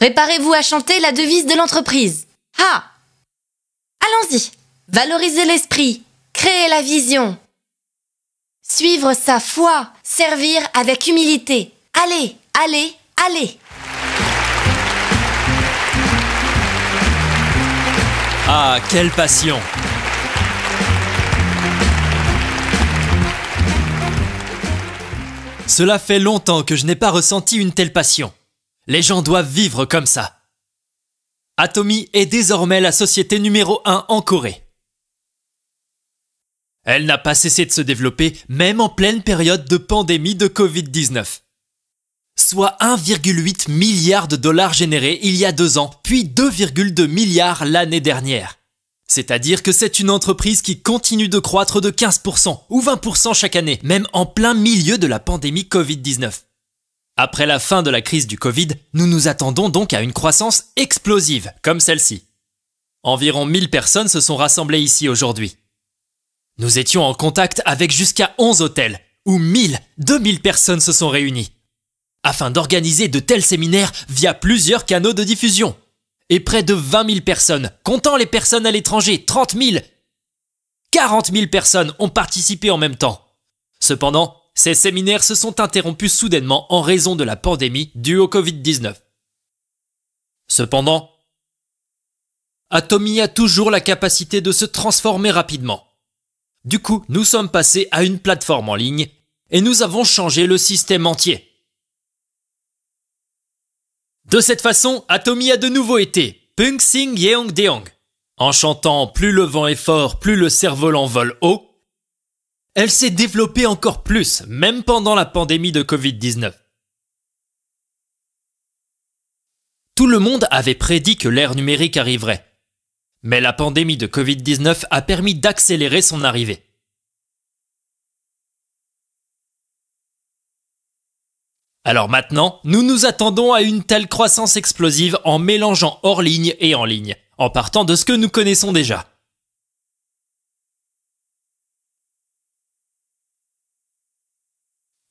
Préparez-vous à chanter la devise de l'entreprise. Ah Allons-y Valoriser l'esprit, créer la vision, suivre sa foi, servir avec humilité. Allez, allez, allez Ah, quelle passion Cela fait longtemps que je n'ai pas ressenti une telle passion. Les gens doivent vivre comme ça. Atomy est désormais la société numéro 1 en Corée. Elle n'a pas cessé de se développer, même en pleine période de pandémie de Covid-19. Soit 1,8 milliard de dollars générés il y a deux ans, puis 2,2 milliards l'année dernière. C'est-à-dire que c'est une entreprise qui continue de croître de 15% ou 20% chaque année, même en plein milieu de la pandémie Covid-19. Après la fin de la crise du Covid, nous nous attendons donc à une croissance explosive, comme celle-ci. Environ 1000 personnes se sont rassemblées ici aujourd'hui. Nous étions en contact avec jusqu'à 11 hôtels, où 1000, 2000 personnes se sont réunies, afin d'organiser de tels séminaires via plusieurs canaux de diffusion. Et près de 20 000 personnes, comptant les personnes à l'étranger, 30 000, 40 000 personnes ont participé en même temps. Cependant, ces séminaires se sont interrompus soudainement en raison de la pandémie due au Covid-19. Cependant, Atomy a toujours la capacité de se transformer rapidement. Du coup, nous sommes passés à une plateforme en ligne et nous avons changé le système entier. De cette façon, Atomy a de nouveau été Pung Sing Yeong Deong. En chantant Plus le vent est fort, plus le cerf volant vole haut, elle s'est développée encore plus, même pendant la pandémie de Covid-19. Tout le monde avait prédit que l'ère numérique arriverait. Mais la pandémie de Covid-19 a permis d'accélérer son arrivée. Alors maintenant, nous nous attendons à une telle croissance explosive en mélangeant hors ligne et en ligne, en partant de ce que nous connaissons déjà.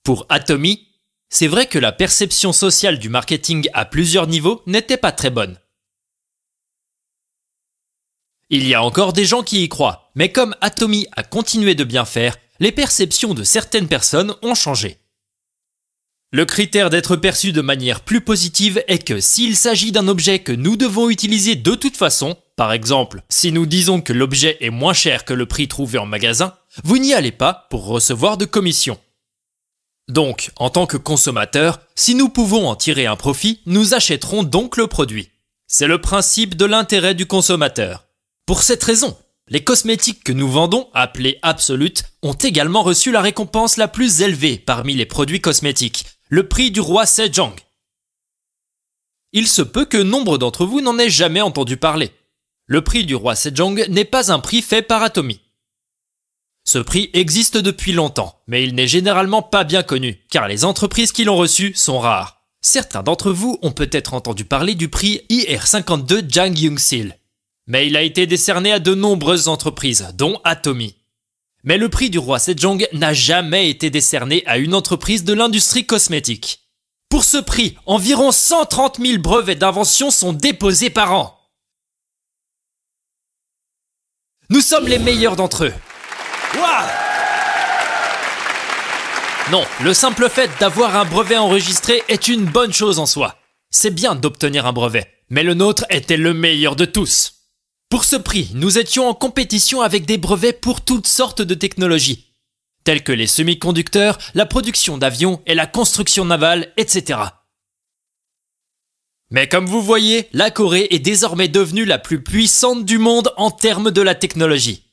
Pour Atomy, c'est vrai que la perception sociale du marketing à plusieurs niveaux n'était pas très bonne. Il y a encore des gens qui y croient, mais comme Atomy a continué de bien faire, les perceptions de certaines personnes ont changé. Le critère d'être perçu de manière plus positive est que s'il s'agit d'un objet que nous devons utiliser de toute façon, par exemple, si nous disons que l'objet est moins cher que le prix trouvé en magasin, vous n'y allez pas pour recevoir de commission. Donc, en tant que consommateur, si nous pouvons en tirer un profit, nous achèterons donc le produit. C'est le principe de l'intérêt du consommateur. Pour cette raison, les cosmétiques que nous vendons, appelés Absolute, ont également reçu la récompense la plus élevée parmi les produits cosmétiques, le prix du roi Sejong. Il se peut que nombre d'entre vous n'en aient jamais entendu parler. Le prix du roi Sejong n'est pas un prix fait par Atomy. Ce prix existe depuis longtemps, mais il n'est généralement pas bien connu, car les entreprises qui l'ont reçu sont rares. Certains d'entre vous ont peut-être entendu parler du prix IR52 Jang yung sil mais il a été décerné à de nombreuses entreprises, dont Atomy. Mais le prix du roi Sejong n'a jamais été décerné à une entreprise de l'industrie cosmétique. Pour ce prix, environ 130 000 brevets d'invention sont déposés par an. Nous sommes les meilleurs d'entre eux. Non, le simple fait d'avoir un brevet enregistré est une bonne chose en soi. C'est bien d'obtenir un brevet, mais le nôtre était le meilleur de tous. Pour ce prix, nous étions en compétition avec des brevets pour toutes sortes de technologies, telles que les semi-conducteurs, la production d'avions et la construction navale, etc. Mais comme vous voyez, la Corée est désormais devenue la plus puissante du monde en termes de la technologie.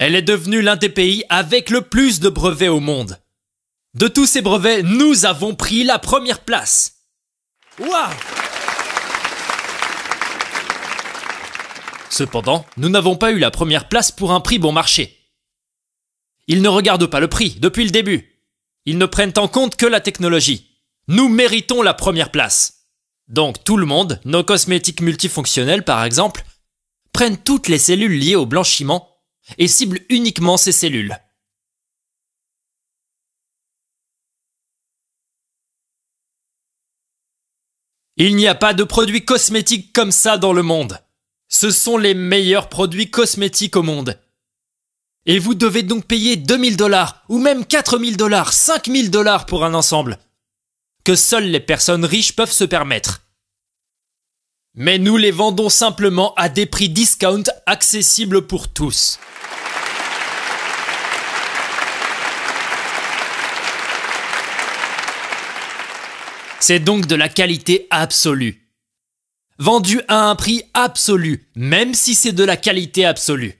Elle est devenue l'un des pays avec le plus de brevets au monde. De tous ces brevets, nous avons pris la première place. Waouh Cependant, nous n'avons pas eu la première place pour un prix bon marché. Ils ne regardent pas le prix depuis le début. Ils ne prennent en compte que la technologie. Nous méritons la première place. Donc tout le monde, nos cosmétiques multifonctionnels par exemple, prennent toutes les cellules liées au blanchiment et cible uniquement ses cellules. Il n'y a pas de produits cosmétiques comme ça dans le monde. Ce sont les meilleurs produits cosmétiques au monde. Et vous devez donc payer 2000 dollars, ou même 4000 dollars, 5000 dollars pour un ensemble, que seules les personnes riches peuvent se permettre mais nous les vendons simplement à des prix discount accessibles pour tous. C'est donc de la qualité absolue. Vendu à un prix absolu, même si c'est de la qualité absolue.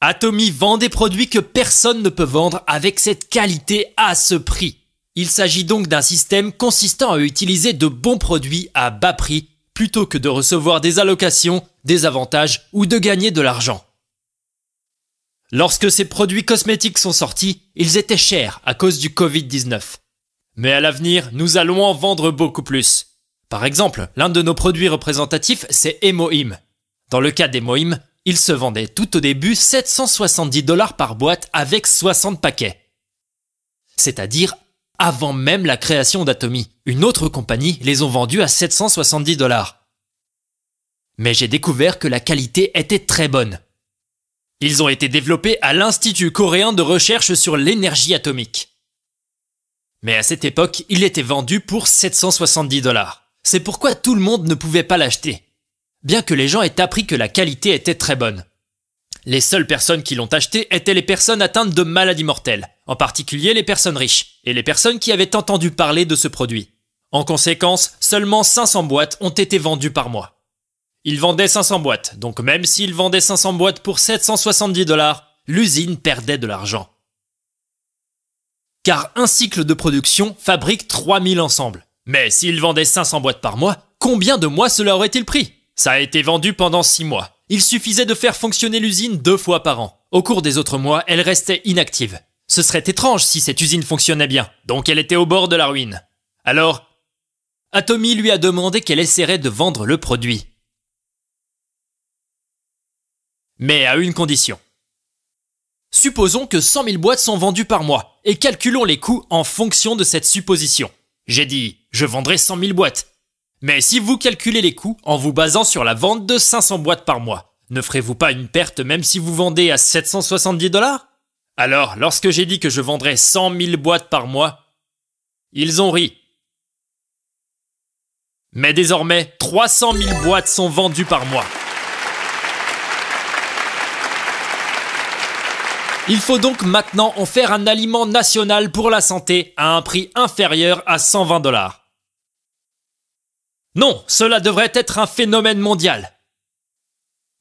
Atomy vend des produits que personne ne peut vendre avec cette qualité à ce prix. Il s'agit donc d'un système consistant à utiliser de bons produits à bas prix plutôt que de recevoir des allocations, des avantages ou de gagner de l'argent. Lorsque ces produits cosmétiques sont sortis, ils étaient chers à cause du Covid-19. Mais à l'avenir, nous allons en vendre beaucoup plus. Par exemple, l'un de nos produits représentatifs, c'est Emoim. Dans le cas d'Emoim, il se vendait tout au début 770 dollars par boîte avec 60 paquets. C'est-à-dire avant même la création d'Atomie, Une autre compagnie les ont vendus à 770 dollars. Mais j'ai découvert que la qualité était très bonne. Ils ont été développés à l'Institut coréen de recherche sur l'énergie atomique. Mais à cette époque, il était vendu pour 770 dollars. C'est pourquoi tout le monde ne pouvait pas l'acheter. Bien que les gens aient appris que la qualité était très bonne. Les seules personnes qui l'ont acheté étaient les personnes atteintes de maladies mortelles en particulier les personnes riches et les personnes qui avaient entendu parler de ce produit. En conséquence, seulement 500 boîtes ont été vendues par mois. Ils vendaient 500 boîtes, donc même s'ils vendaient 500 boîtes pour 770 dollars, l'usine perdait de l'argent. Car un cycle de production fabrique 3000 ensembles. Mais s'ils vendaient 500 boîtes par mois, combien de mois cela aurait-il pris Ça a été vendu pendant 6 mois. Il suffisait de faire fonctionner l'usine deux fois par an. Au cours des autres mois, elle restait inactive. Ce serait étrange si cette usine fonctionnait bien, donc elle était au bord de la ruine. Alors, Atomy lui a demandé qu'elle essaierait de vendre le produit. Mais à une condition. Supposons que 100 000 boîtes sont vendues par mois, et calculons les coûts en fonction de cette supposition. J'ai dit, je vendrai 100 000 boîtes. Mais si vous calculez les coûts en vous basant sur la vente de 500 boîtes par mois, ne ferez-vous pas une perte même si vous vendez à 770 dollars alors, lorsque j'ai dit que je vendrais 100 000 boîtes par mois, ils ont ri. Mais désormais, 300 000 boîtes sont vendues par mois. Il faut donc maintenant en faire un aliment national pour la santé à un prix inférieur à 120 dollars. Non, cela devrait être un phénomène mondial.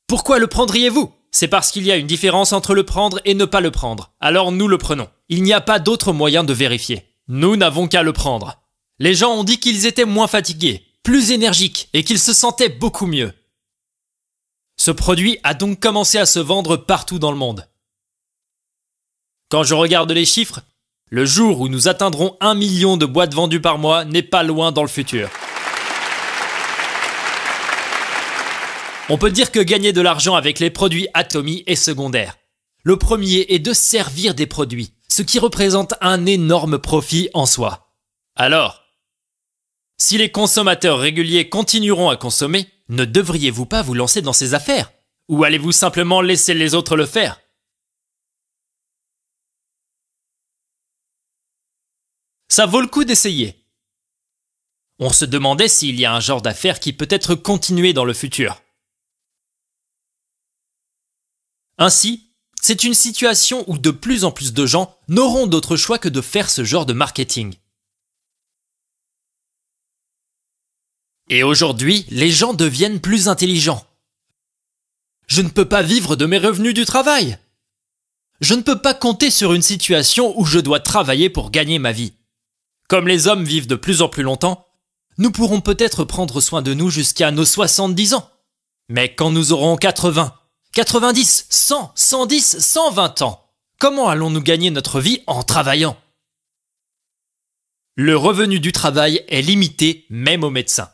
Pourquoi le prendriez-vous c'est parce qu'il y a une différence entre le prendre et ne pas le prendre. Alors nous le prenons. Il n'y a pas d'autre moyen de vérifier. Nous n'avons qu'à le prendre. Les gens ont dit qu'ils étaient moins fatigués, plus énergiques et qu'ils se sentaient beaucoup mieux. Ce produit a donc commencé à se vendre partout dans le monde. Quand je regarde les chiffres, le jour où nous atteindrons un million de boîtes vendues par mois n'est pas loin dans le futur. On peut dire que gagner de l'argent avec les produits Atomy est secondaire. Le premier est de servir des produits, ce qui représente un énorme profit en soi. Alors, si les consommateurs réguliers continueront à consommer, ne devriez-vous pas vous lancer dans ces affaires Ou allez-vous simplement laisser les autres le faire Ça vaut le coup d'essayer. On se demandait s'il y a un genre d'affaires qui peut être continué dans le futur. Ainsi, c'est une situation où de plus en plus de gens n'auront d'autre choix que de faire ce genre de marketing. Et aujourd'hui, les gens deviennent plus intelligents. Je ne peux pas vivre de mes revenus du travail. Je ne peux pas compter sur une situation où je dois travailler pour gagner ma vie. Comme les hommes vivent de plus en plus longtemps, nous pourrons peut-être prendre soin de nous jusqu'à nos 70 ans. Mais quand nous aurons 80, 90, 100, 110, 120 ans. Comment allons-nous gagner notre vie en travaillant Le revenu du travail est limité même aux médecins.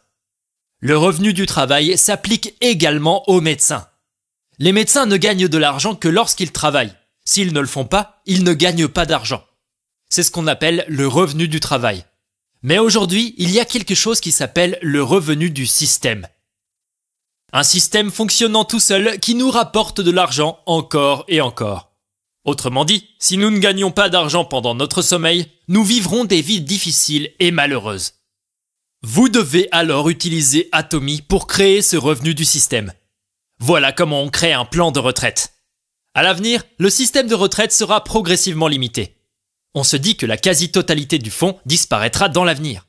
Le revenu du travail s'applique également aux médecins. Les médecins ne gagnent de l'argent que lorsqu'ils travaillent. S'ils ne le font pas, ils ne gagnent pas d'argent. C'est ce qu'on appelle le revenu du travail. Mais aujourd'hui, il y a quelque chose qui s'appelle le revenu du système. Un système fonctionnant tout seul qui nous rapporte de l'argent encore et encore. Autrement dit, si nous ne gagnons pas d'argent pendant notre sommeil, nous vivrons des vies difficiles et malheureuses. Vous devez alors utiliser Atomy pour créer ce revenu du système. Voilà comment on crée un plan de retraite. À l'avenir, le système de retraite sera progressivement limité. On se dit que la quasi-totalité du fonds disparaîtra dans l'avenir.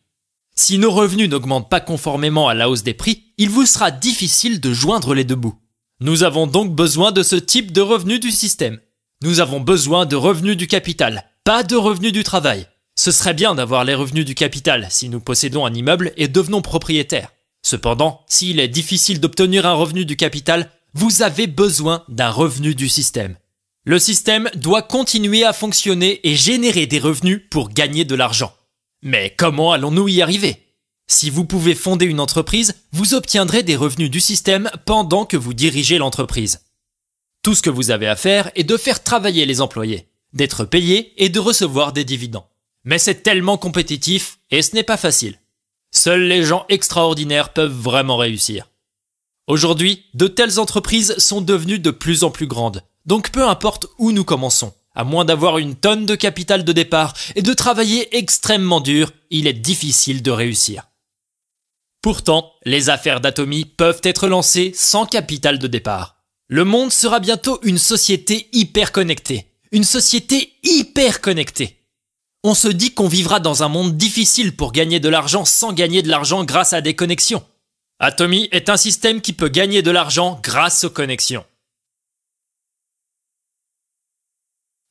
Si nos revenus n'augmentent pas conformément à la hausse des prix, il vous sera difficile de joindre les deux bouts. Nous avons donc besoin de ce type de revenus du système. Nous avons besoin de revenus du capital, pas de revenus du travail. Ce serait bien d'avoir les revenus du capital si nous possédons un immeuble et devenons propriétaires. Cependant, s'il est difficile d'obtenir un revenu du capital, vous avez besoin d'un revenu du système. Le système doit continuer à fonctionner et générer des revenus pour gagner de l'argent. Mais comment allons-nous y arriver Si vous pouvez fonder une entreprise, vous obtiendrez des revenus du système pendant que vous dirigez l'entreprise. Tout ce que vous avez à faire est de faire travailler les employés, d'être payés et de recevoir des dividendes. Mais c'est tellement compétitif et ce n'est pas facile. Seuls les gens extraordinaires peuvent vraiment réussir. Aujourd'hui, de telles entreprises sont devenues de plus en plus grandes, donc peu importe où nous commençons, à moins d'avoir une tonne de capital de départ et de travailler extrêmement dur, il est difficile de réussir. Pourtant, les affaires d'Atomy peuvent être lancées sans capital de départ. Le monde sera bientôt une société hyper connectée. Une société hyper connectée. On se dit qu'on vivra dans un monde difficile pour gagner de l'argent sans gagner de l'argent grâce à des connexions. Atomy est un système qui peut gagner de l'argent grâce aux connexions.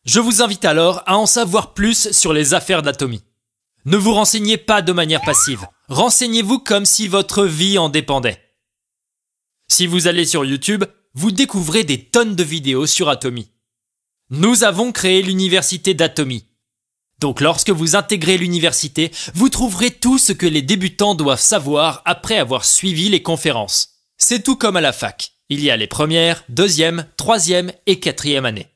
Je vous invite alors à en savoir plus sur les affaires d'atomie. Ne vous renseignez pas de manière passive, renseignez-vous comme si votre vie en dépendait. Si vous allez sur YouTube, vous découvrez des tonnes de vidéos sur Atomy. Nous avons créé l'université d'Atomie. Donc lorsque vous intégrez l'université, vous trouverez tout ce que les débutants doivent savoir après avoir suivi les conférences. C'est tout comme à la fac. Il y a les premières, deuxième, troisième et quatrième années.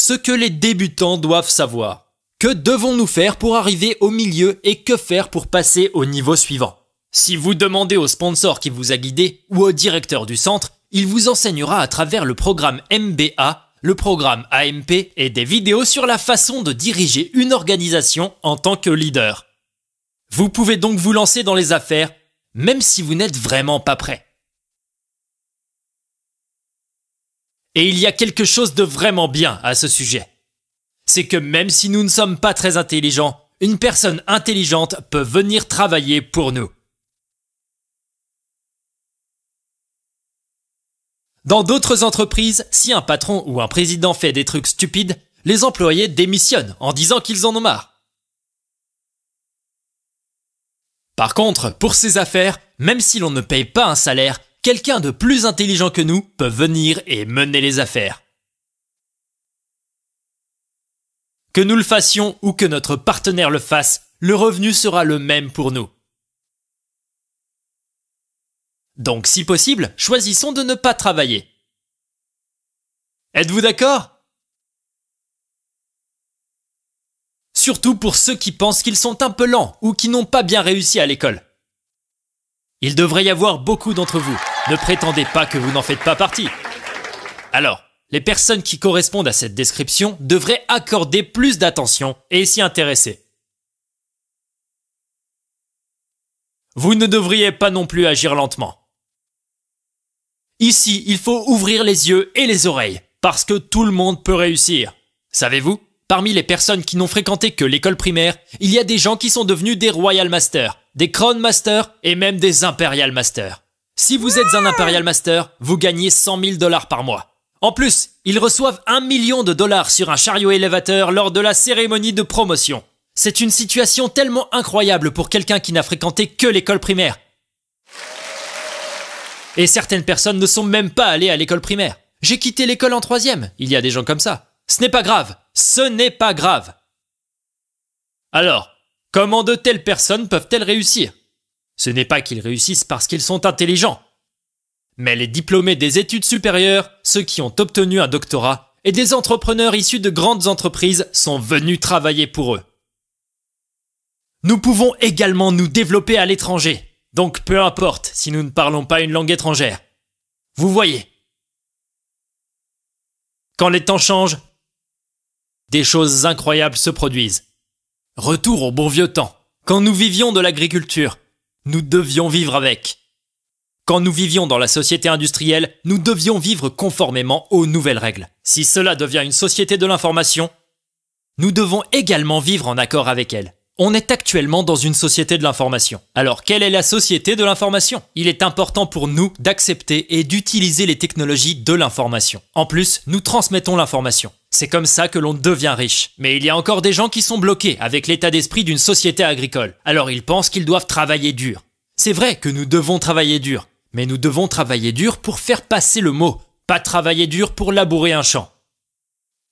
Ce que les débutants doivent savoir. Que devons-nous faire pour arriver au milieu et que faire pour passer au niveau suivant Si vous demandez au sponsor qui vous a guidé ou au directeur du centre, il vous enseignera à travers le programme MBA, le programme AMP et des vidéos sur la façon de diriger une organisation en tant que leader. Vous pouvez donc vous lancer dans les affaires, même si vous n'êtes vraiment pas prêt. Et il y a quelque chose de vraiment bien à ce sujet. C'est que même si nous ne sommes pas très intelligents, une personne intelligente peut venir travailler pour nous. Dans d'autres entreprises, si un patron ou un président fait des trucs stupides, les employés démissionnent en disant qu'ils en ont marre. Par contre, pour ces affaires, même si l'on ne paye pas un salaire, quelqu'un de plus intelligent que nous peut venir et mener les affaires. Que nous le fassions ou que notre partenaire le fasse, le revenu sera le même pour nous. Donc si possible, choisissons de ne pas travailler. Êtes-vous d'accord Surtout pour ceux qui pensent qu'ils sont un peu lents ou qui n'ont pas bien réussi à l'école. Il devrait y avoir beaucoup d'entre vous. Ne prétendez pas que vous n'en faites pas partie. Alors, les personnes qui correspondent à cette description devraient accorder plus d'attention et s'y intéresser. Vous ne devriez pas non plus agir lentement. Ici, il faut ouvrir les yeux et les oreilles, parce que tout le monde peut réussir. Savez-vous Parmi les personnes qui n'ont fréquenté que l'école primaire, il y a des gens qui sont devenus des Royal Masters, des Crown Masters et même des Imperial Masters. Si vous êtes un Imperial Master, vous gagnez 100 000 dollars par mois. En plus, ils reçoivent un million de dollars sur un chariot élévateur lors de la cérémonie de promotion. C'est une situation tellement incroyable pour quelqu'un qui n'a fréquenté que l'école primaire. Et certaines personnes ne sont même pas allées à l'école primaire. J'ai quitté l'école en troisième, il y a des gens comme ça. Ce n'est pas grave, ce n'est pas grave. Alors, comment de telles personnes peuvent-elles réussir ce n'est pas qu'ils réussissent parce qu'ils sont intelligents, mais les diplômés des études supérieures, ceux qui ont obtenu un doctorat, et des entrepreneurs issus de grandes entreprises sont venus travailler pour eux. Nous pouvons également nous développer à l'étranger, donc peu importe si nous ne parlons pas une langue étrangère. Vous voyez. Quand les temps changent, des choses incroyables se produisent. Retour au bon vieux temps, quand nous vivions de l'agriculture, nous devions vivre avec. Quand nous vivions dans la société industrielle, nous devions vivre conformément aux nouvelles règles. Si cela devient une société de l'information, nous devons également vivre en accord avec elle. On est actuellement dans une société de l'information. Alors, quelle est la société de l'information Il est important pour nous d'accepter et d'utiliser les technologies de l'information. En plus, nous transmettons l'information. C'est comme ça que l'on devient riche. Mais il y a encore des gens qui sont bloqués avec l'état d'esprit d'une société agricole. Alors ils pensent qu'ils doivent travailler dur. C'est vrai que nous devons travailler dur. Mais nous devons travailler dur pour faire passer le mot. Pas travailler dur pour labourer un champ.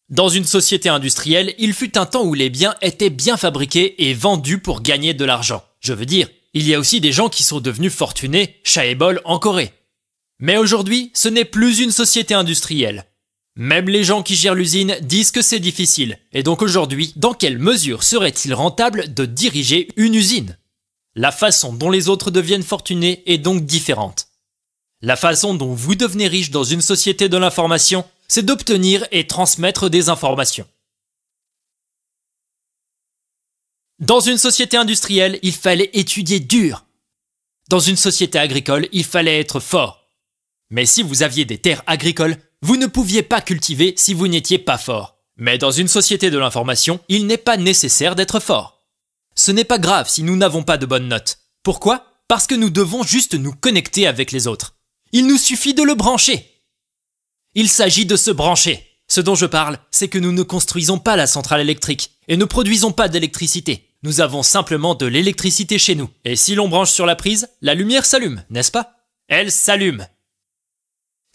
Dans une société industrielle, il fut un temps où les biens étaient bien fabriqués et vendus pour gagner de l'argent. Je veux dire, il y a aussi des gens qui sont devenus fortunés, chat et en Corée. Mais aujourd'hui, ce n'est plus une société industrielle. Même les gens qui gèrent l'usine disent que c'est difficile. Et donc aujourd'hui, dans quelle mesure serait-il rentable de diriger une usine La façon dont les autres deviennent fortunés est donc différente. La façon dont vous devenez riche dans une société de l'information, c'est d'obtenir et transmettre des informations. Dans une société industrielle, il fallait étudier dur. Dans une société agricole, il fallait être fort. Mais si vous aviez des terres agricoles, vous ne pouviez pas cultiver si vous n'étiez pas fort. Mais dans une société de l'information, il n'est pas nécessaire d'être fort. Ce n'est pas grave si nous n'avons pas de bonnes notes. Pourquoi Parce que nous devons juste nous connecter avec les autres. Il nous suffit de le brancher. Il s'agit de se brancher. Ce dont je parle, c'est que nous ne construisons pas la centrale électrique et ne produisons pas d'électricité. Nous avons simplement de l'électricité chez nous. Et si l'on branche sur la prise, la lumière s'allume, n'est-ce pas Elle s'allume.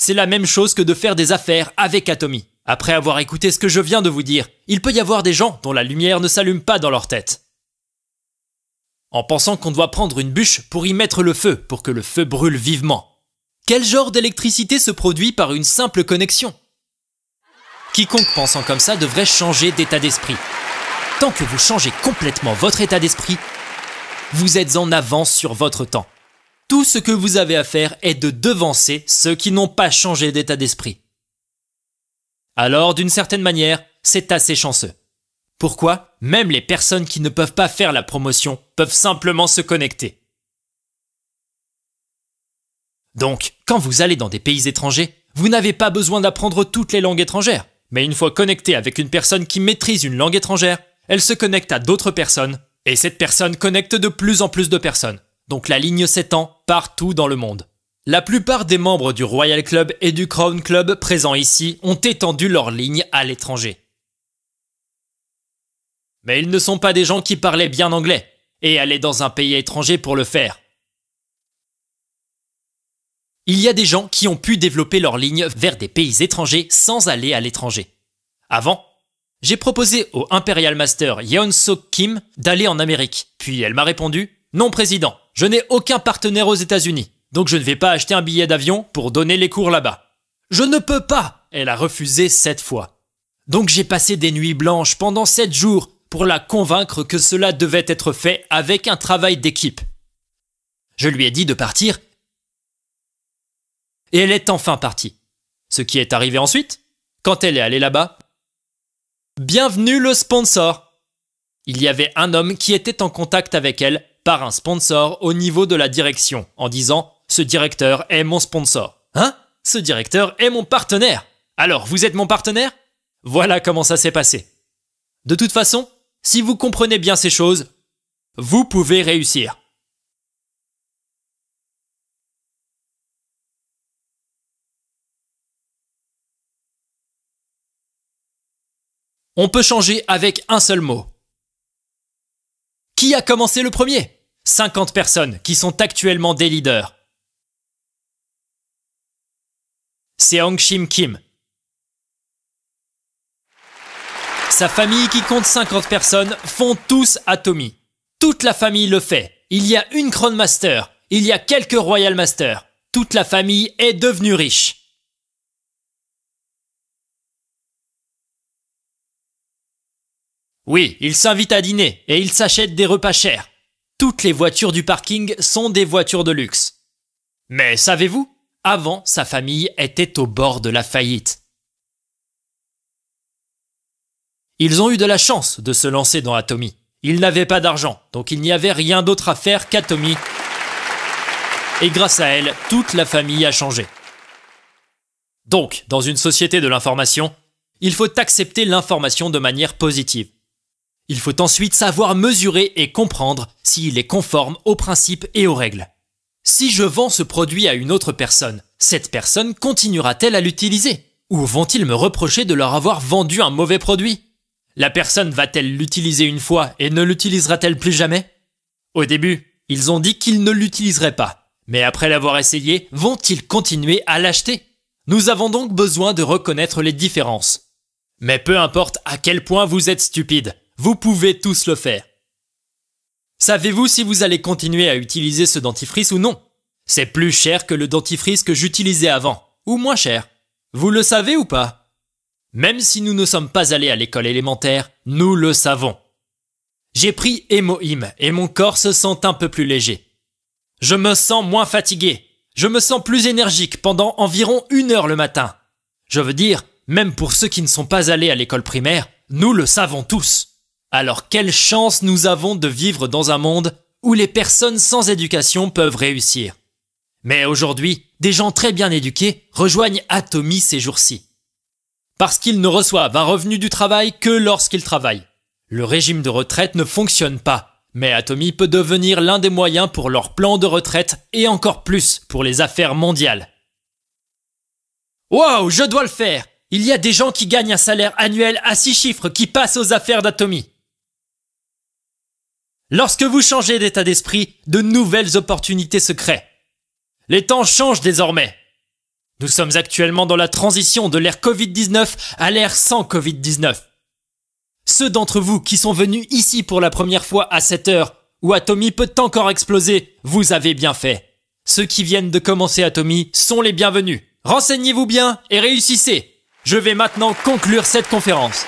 C'est la même chose que de faire des affaires avec Atomy. Après avoir écouté ce que je viens de vous dire, il peut y avoir des gens dont la lumière ne s'allume pas dans leur tête. En pensant qu'on doit prendre une bûche pour y mettre le feu, pour que le feu brûle vivement. Quel genre d'électricité se produit par une simple connexion Quiconque pensant comme ça devrait changer d'état d'esprit. Tant que vous changez complètement votre état d'esprit, vous êtes en avance sur votre temps. Tout ce que vous avez à faire est de devancer ceux qui n'ont pas changé d'état d'esprit. Alors, d'une certaine manière, c'est assez chanceux. Pourquoi Même les personnes qui ne peuvent pas faire la promotion peuvent simplement se connecter. Donc, quand vous allez dans des pays étrangers, vous n'avez pas besoin d'apprendre toutes les langues étrangères. Mais une fois connecté avec une personne qui maîtrise une langue étrangère, elle se connecte à d'autres personnes, et cette personne connecte de plus en plus de personnes donc la ligne s'étend partout dans le monde. La plupart des membres du Royal Club et du Crown Club présents ici ont étendu leur ligne à l'étranger. Mais ils ne sont pas des gens qui parlaient bien anglais et allaient dans un pays étranger pour le faire. Il y a des gens qui ont pu développer leur ligne vers des pays étrangers sans aller à l'étranger. Avant, j'ai proposé au Imperial Master Yeon Sok Kim d'aller en Amérique, puis elle m'a répondu Non, président, je n'ai aucun partenaire aux États-Unis, donc je ne vais pas acheter un billet d'avion pour donner les cours là-bas. Je ne peux pas Elle a refusé sept fois. Donc j'ai passé des nuits blanches pendant sept jours pour la convaincre que cela devait être fait avec un travail d'équipe. Je lui ai dit de partir, et elle est enfin partie. Ce qui est arrivé ensuite, quand elle est allée là-bas, Bienvenue le sponsor Il y avait un homme qui était en contact avec elle par un sponsor au niveau de la direction en disant Ce directeur est mon sponsor. Hein Ce directeur est mon partenaire. Alors, vous êtes mon partenaire Voilà comment ça s'est passé. De toute façon, si vous comprenez bien ces choses, vous pouvez réussir. On peut changer avec un seul mot. Qui a commencé le premier 50 personnes qui sont actuellement des leaders. C'est Hong Shim Kim. Sa famille qui compte 50 personnes font tous Atomy. Toute la famille le fait. Il y a une Crown Master, il y a quelques Royal Masters. Toute la famille est devenue riche. Oui, il s'invite à dîner et ils s'achètent des repas chers. Toutes les voitures du parking sont des voitures de luxe. Mais savez-vous, avant, sa famille était au bord de la faillite. Ils ont eu de la chance de se lancer dans Atomy. Ils n'avaient pas d'argent, donc il n'y avait rien d'autre à faire qu'Atomy. Et grâce à elle, toute la famille a changé. Donc, dans une société de l'information, il faut accepter l'information de manière positive. Il faut ensuite savoir mesurer et comprendre s'il est conforme aux principes et aux règles. Si je vends ce produit à une autre personne, cette personne continuera-t-elle à l'utiliser Ou vont-ils me reprocher de leur avoir vendu un mauvais produit La personne va-t-elle l'utiliser une fois et ne l'utilisera-t-elle plus jamais Au début, ils ont dit qu'ils ne l'utiliseraient pas, mais après l'avoir essayé, vont-ils continuer à l'acheter Nous avons donc besoin de reconnaître les différences. Mais peu importe à quel point vous êtes stupide, vous pouvez tous le faire. Savez-vous si vous allez continuer à utiliser ce dentifrice ou non C'est plus cher que le dentifrice que j'utilisais avant, ou moins cher. Vous le savez ou pas Même si nous ne sommes pas allés à l'école élémentaire, nous le savons. J'ai pris Emohim et mon corps se sent un peu plus léger. Je me sens moins fatigué. Je me sens plus énergique pendant environ une heure le matin. Je veux dire, même pour ceux qui ne sont pas allés à l'école primaire, nous le savons tous. Alors quelle chance nous avons de vivre dans un monde où les personnes sans éducation peuvent réussir. Mais aujourd'hui, des gens très bien éduqués rejoignent Atomy ces jours-ci. Parce qu'ils ne reçoivent un revenu du travail que lorsqu'ils travaillent. Le régime de retraite ne fonctionne pas, mais Atomy peut devenir l'un des moyens pour leur plan de retraite et encore plus pour les affaires mondiales. Wow, je dois le faire Il y a des gens qui gagnent un salaire annuel à six chiffres qui passent aux affaires d'Atomy. Lorsque vous changez d'état d'esprit, de nouvelles opportunités se créent. Les temps changent désormais. Nous sommes actuellement dans la transition de l'ère Covid-19 à l'ère sans Covid-19. Ceux d'entre vous qui sont venus ici pour la première fois à cette heure où Atomy peut encore exploser, vous avez bien fait. Ceux qui viennent de commencer Atomy sont les bienvenus. Renseignez-vous bien et réussissez. Je vais maintenant conclure cette conférence.